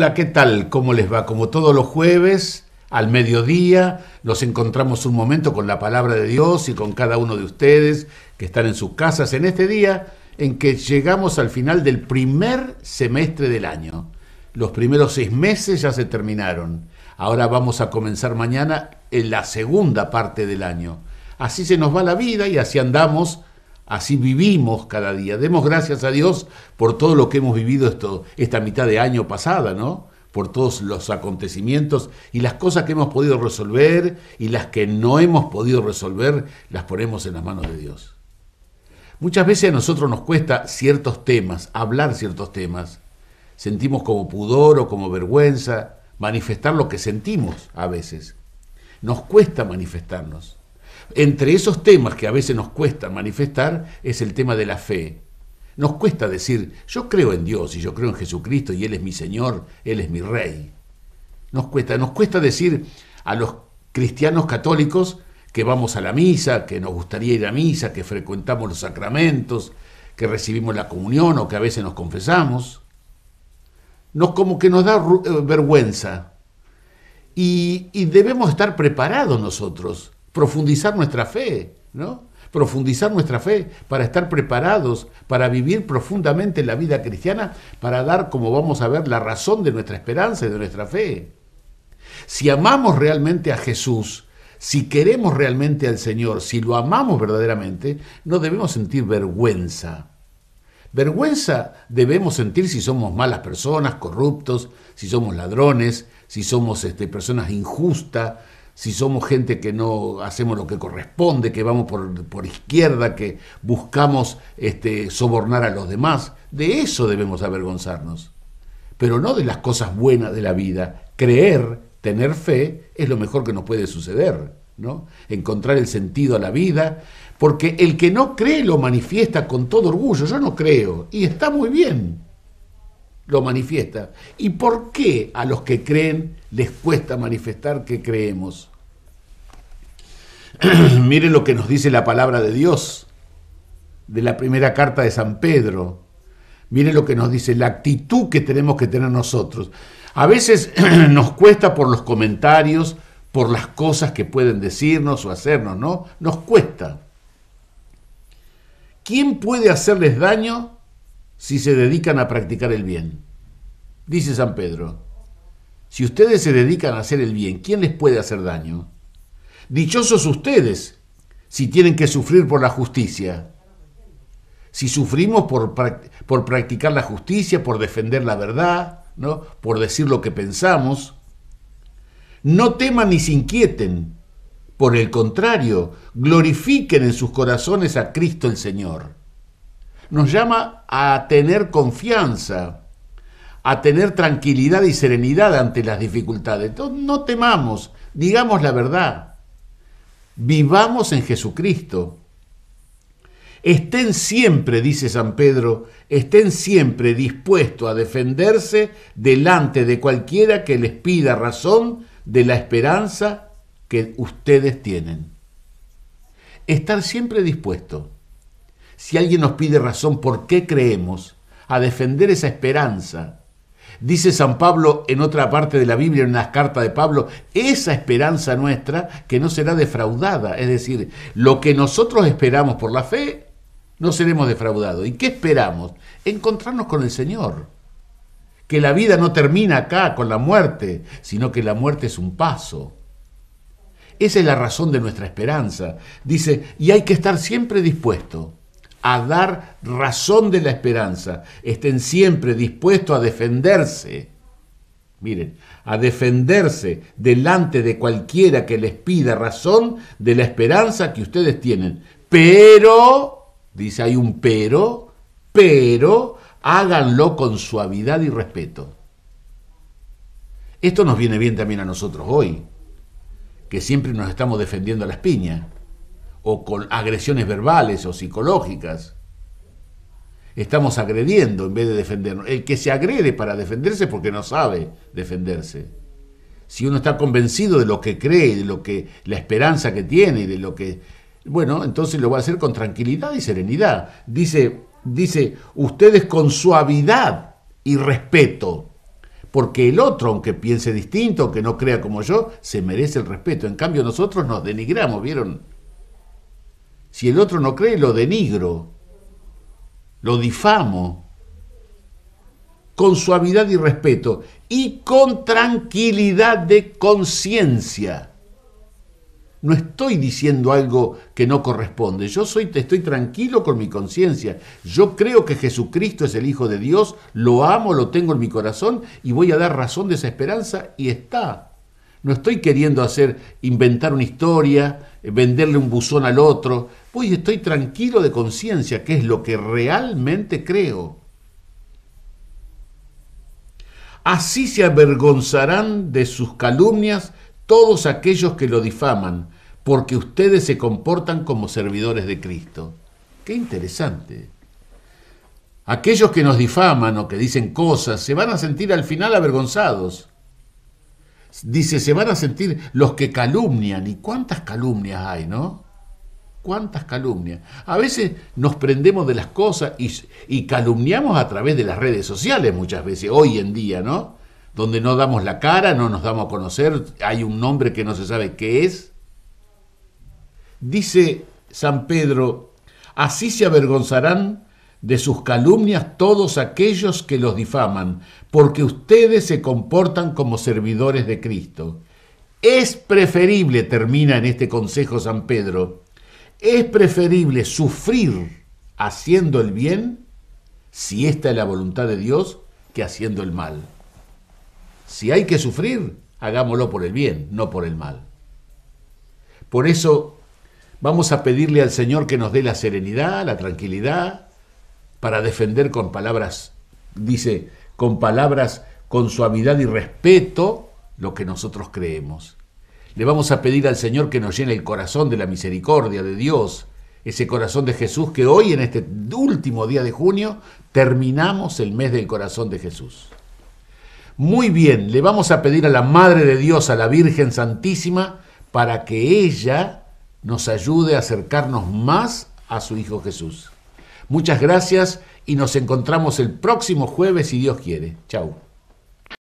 Hola, ¿qué tal? ¿Cómo les va? Como todos los jueves, al mediodía, nos encontramos un momento con la palabra de Dios y con cada uno de ustedes que están en sus casas en este día en que llegamos al final del primer semestre del año. Los primeros seis meses ya se terminaron. Ahora vamos a comenzar mañana en la segunda parte del año. Así se nos va la vida y así andamos Así vivimos cada día. Demos gracias a Dios por todo lo que hemos vivido esta mitad de año pasada, ¿no? Por todos los acontecimientos y las cosas que hemos podido resolver y las que no hemos podido resolver, las ponemos en las manos de Dios. Muchas veces a nosotros nos cuesta ciertos temas, hablar ciertos temas. Sentimos como pudor o como vergüenza manifestar lo que sentimos a veces. Nos cuesta manifestarnos. Entre esos temas que a veces nos cuesta manifestar es el tema de la fe. Nos cuesta decir, yo creo en Dios y yo creo en Jesucristo y Él es mi Señor, Él es mi Rey. Nos cuesta, nos cuesta decir a los cristianos católicos que vamos a la misa, que nos gustaría ir a misa, que frecuentamos los sacramentos, que recibimos la comunión o que a veces nos confesamos. Nos, como que nos da eh, vergüenza. y, y debemos estar preparados nosotros profundizar nuestra fe, ¿no? Profundizar nuestra fe para estar preparados, para vivir profundamente la vida cristiana, para dar, como vamos a ver, la razón de nuestra esperanza y de nuestra fe. Si amamos realmente a Jesús, si queremos realmente al Señor, si lo amamos verdaderamente, no debemos sentir vergüenza. Vergüenza debemos sentir si somos malas personas, corruptos, si somos ladrones, si somos este, personas injustas, si somos gente que no hacemos lo que corresponde, que vamos por, por izquierda, que buscamos este, sobornar a los demás. De eso debemos avergonzarnos, pero no de las cosas buenas de la vida. Creer, tener fe, es lo mejor que nos puede suceder. ¿no? Encontrar el sentido a la vida, porque el que no cree lo manifiesta con todo orgullo, yo no creo, y está muy bien, lo manifiesta. ¿Y por qué a los que creen les cuesta manifestar que creemos? Miren lo que nos dice la palabra de Dios de la primera carta de San Pedro. Miren lo que nos dice, la actitud que tenemos que tener nosotros. A veces nos cuesta por los comentarios, por las cosas que pueden decirnos o hacernos, ¿no? Nos cuesta. ¿Quién puede hacerles daño si se dedican a practicar el bien? Dice San Pedro. Si ustedes se dedican a hacer el bien, ¿quién les puede hacer daño? Dichosos ustedes si tienen que sufrir por la justicia. Si sufrimos por, por practicar la justicia, por defender la verdad, ¿no? por decir lo que pensamos. No teman ni se inquieten. Por el contrario, glorifiquen en sus corazones a Cristo el Señor. Nos llama a tener confianza, a tener tranquilidad y serenidad ante las dificultades. no temamos, digamos la verdad. Vivamos en Jesucristo. Estén siempre, dice San Pedro, estén siempre dispuestos a defenderse delante de cualquiera que les pida razón de la esperanza que ustedes tienen. Estar siempre dispuesto. Si alguien nos pide razón por qué creemos, a defender esa esperanza, Dice San Pablo en otra parte de la Biblia, en una cartas de Pablo, esa esperanza nuestra que no será defraudada. Es decir, lo que nosotros esperamos por la fe, no seremos defraudados. ¿Y qué esperamos? Encontrarnos con el Señor. Que la vida no termina acá con la muerte, sino que la muerte es un paso. Esa es la razón de nuestra esperanza. Dice, y hay que estar siempre dispuesto a dar razón de la esperanza, estén siempre dispuestos a defenderse, miren, a defenderse delante de cualquiera que les pida razón de la esperanza que ustedes tienen. Pero, dice hay un pero, pero háganlo con suavidad y respeto. Esto nos viene bien también a nosotros hoy, que siempre nos estamos defendiendo a las piñas o con agresiones verbales o psicológicas. Estamos agrediendo en vez de defendernos. El que se agrede para defenderse es porque no sabe defenderse. Si uno está convencido de lo que cree, de lo que la esperanza que tiene, de lo que bueno, entonces lo va a hacer con tranquilidad y serenidad. Dice dice ustedes con suavidad y respeto, porque el otro, aunque piense distinto, aunque no crea como yo, se merece el respeto. En cambio nosotros nos denigramos, ¿vieron? Si el otro no cree, lo denigro, lo difamo, con suavidad y respeto y con tranquilidad de conciencia. No estoy diciendo algo que no corresponde. Yo soy, estoy tranquilo con mi conciencia. Yo creo que Jesucristo es el Hijo de Dios, lo amo, lo tengo en mi corazón y voy a dar razón de esa esperanza y está. No estoy queriendo hacer, inventar una historia, eh, venderle un buzón al otro. pues estoy tranquilo de conciencia, que es lo que realmente creo. Así se avergonzarán de sus calumnias todos aquellos que lo difaman, porque ustedes se comportan como servidores de Cristo. Qué interesante. Aquellos que nos difaman o que dicen cosas se van a sentir al final avergonzados. Dice, se van a sentir los que calumnian. ¿Y cuántas calumnias hay, no? ¿Cuántas calumnias? A veces nos prendemos de las cosas y, y calumniamos a través de las redes sociales muchas veces, hoy en día, ¿no? Donde no damos la cara, no nos damos a conocer, hay un nombre que no se sabe qué es. Dice San Pedro, así se avergonzarán de sus calumnias todos aquellos que los difaman, porque ustedes se comportan como servidores de Cristo. Es preferible, termina en este consejo San Pedro, es preferible sufrir haciendo el bien, si esta es la voluntad de Dios, que haciendo el mal. Si hay que sufrir, hagámoslo por el bien, no por el mal. Por eso vamos a pedirle al Señor que nos dé la serenidad, la tranquilidad, para defender con palabras, dice, con palabras con suavidad y respeto lo que nosotros creemos. Le vamos a pedir al Señor que nos llene el corazón de la misericordia de Dios, ese corazón de Jesús que hoy, en este último día de junio, terminamos el mes del corazón de Jesús. Muy bien, le vamos a pedir a la Madre de Dios, a la Virgen Santísima, para que ella nos ayude a acercarnos más a su Hijo Jesús. Muchas gracias y nos encontramos el próximo jueves si Dios quiere. Chau.